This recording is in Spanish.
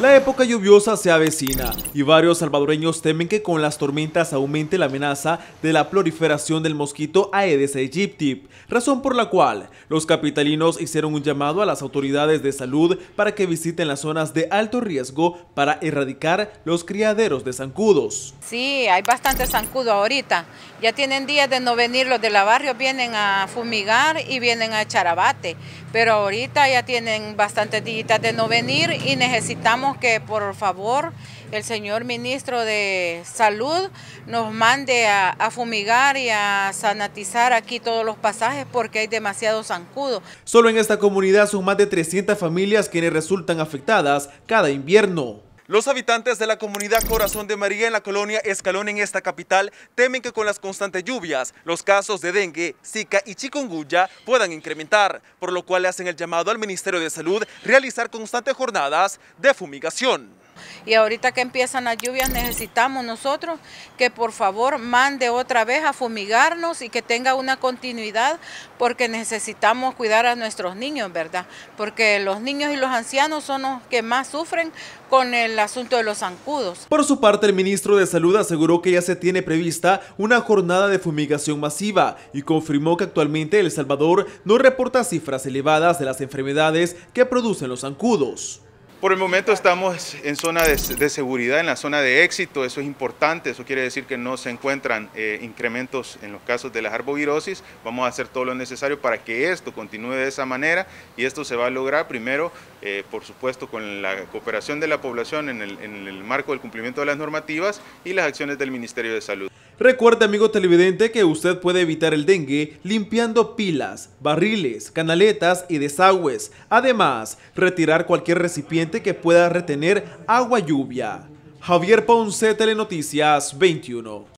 La época lluviosa se avecina y varios salvadoreños temen que con las tormentas aumente la amenaza de la proliferación del mosquito Aedes aegypti, razón por la cual los capitalinos hicieron un llamado a las autoridades de salud para que visiten las zonas de alto riesgo para erradicar los criaderos de zancudos. Sí, hay bastante zancudo ahorita. Ya tienen días de no venir los de la barrio, vienen a fumigar y vienen a echar abate, pero ahorita ya tienen bastantes días de no venir y necesitamos que por favor el señor ministro de Salud nos mande a fumigar y a sanatizar aquí todos los pasajes porque hay demasiado zancudo. Solo en esta comunidad son más de 300 familias quienes resultan afectadas cada invierno. Los habitantes de la comunidad Corazón de María en la colonia Escalón en esta capital temen que con las constantes lluvias los casos de dengue, zika y chikungunya puedan incrementar, por lo cual hacen el llamado al Ministerio de Salud realizar constantes jornadas de fumigación. Y ahorita que empiezan las lluvias necesitamos nosotros que por favor mande otra vez a fumigarnos y que tenga una continuidad porque necesitamos cuidar a nuestros niños, ¿verdad? Porque los niños y los ancianos son los que más sufren con el asunto de los zancudos. Por su parte, el ministro de Salud aseguró que ya se tiene prevista una jornada de fumigación masiva y confirmó que actualmente El Salvador no reporta cifras elevadas de las enfermedades que producen los zancudos. Por el momento estamos en zona de, seguridad, en la zona de éxito, eso es importante, eso quiere decir que no se encuentran eh, incrementos en los casos de la arbovirosis, vamos a hacer todo lo necesario para que esto continúe de esa manera y esto se va a lograr primero, eh, por supuesto, con la cooperación de la población en el marco del cumplimiento de las normativas y las acciones del Ministerio de Salud. Recuerde amigo televidente que usted puede evitar el dengue limpiando pilas, barriles, canaletas y desagües. Además, retirar cualquier recipiente que pueda retener agua lluvia. Javier Ponce, Telenoticias 21.